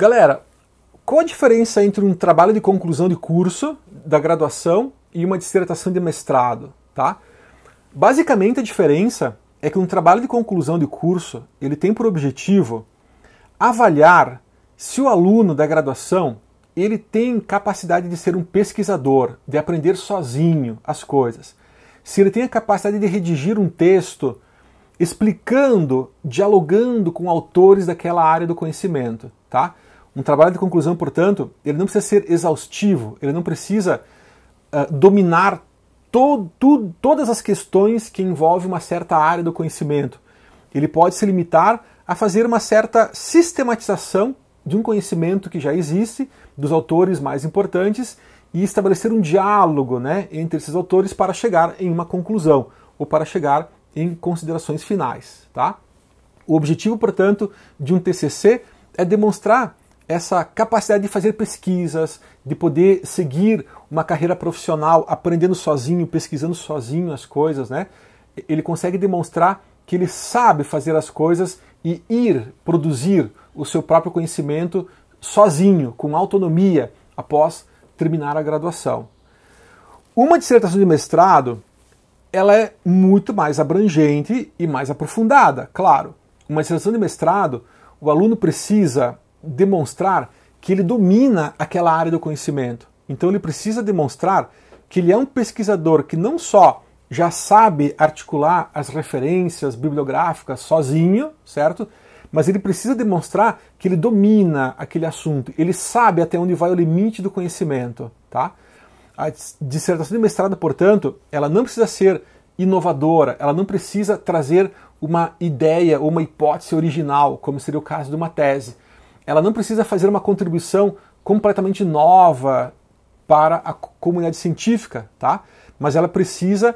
Galera, qual a diferença entre um trabalho de conclusão de curso da graduação e uma dissertação de mestrado, tá? Basicamente a diferença é que um trabalho de conclusão de curso, ele tem por objetivo avaliar se o aluno da graduação ele tem capacidade de ser um pesquisador, de aprender sozinho as coisas. Se ele tem a capacidade de redigir um texto explicando, dialogando com autores daquela área do conhecimento, tá? Um trabalho de conclusão, portanto, ele não precisa ser exaustivo, ele não precisa uh, dominar to, to, todas as questões que envolvem uma certa área do conhecimento. Ele pode se limitar a fazer uma certa sistematização de um conhecimento que já existe, dos autores mais importantes, e estabelecer um diálogo né, entre esses autores para chegar em uma conclusão ou para chegar em considerações finais. Tá? O objetivo, portanto, de um TCC é demonstrar essa capacidade de fazer pesquisas, de poder seguir uma carreira profissional aprendendo sozinho, pesquisando sozinho as coisas, né? Ele consegue demonstrar que ele sabe fazer as coisas e ir produzir o seu próprio conhecimento sozinho, com autonomia, após terminar a graduação. Uma dissertação de mestrado, ela é muito mais abrangente e mais aprofundada, claro. Uma dissertação de mestrado, o aluno precisa demonstrar que ele domina aquela área do conhecimento. Então ele precisa demonstrar que ele é um pesquisador que não só já sabe articular as referências bibliográficas sozinho, certo? Mas ele precisa demonstrar que ele domina aquele assunto, ele sabe até onde vai o limite do conhecimento, tá? A dissertação de mestrado, portanto, ela não precisa ser inovadora, ela não precisa trazer uma ideia ou uma hipótese original, como seria o caso de uma tese ela não precisa fazer uma contribuição completamente nova para a comunidade científica, tá? Mas ela precisa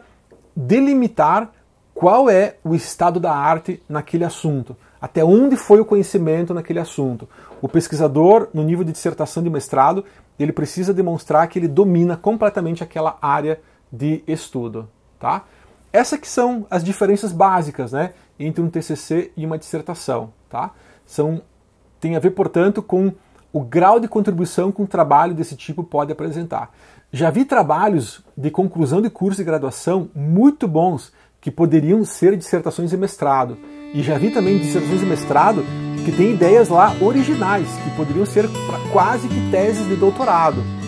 delimitar qual é o estado da arte naquele assunto, até onde foi o conhecimento naquele assunto. O pesquisador, no nível de dissertação de mestrado, ele precisa demonstrar que ele domina completamente aquela área de estudo, tá? Essas que são as diferenças básicas, né, entre um TCC e uma dissertação, tá? São tem a ver, portanto, com o grau de contribuição que um trabalho desse tipo pode apresentar. Já vi trabalhos de conclusão de curso de graduação muito bons que poderiam ser dissertações de mestrado. E já vi também dissertações de mestrado que têm ideias lá originais, que poderiam ser quase que teses de doutorado.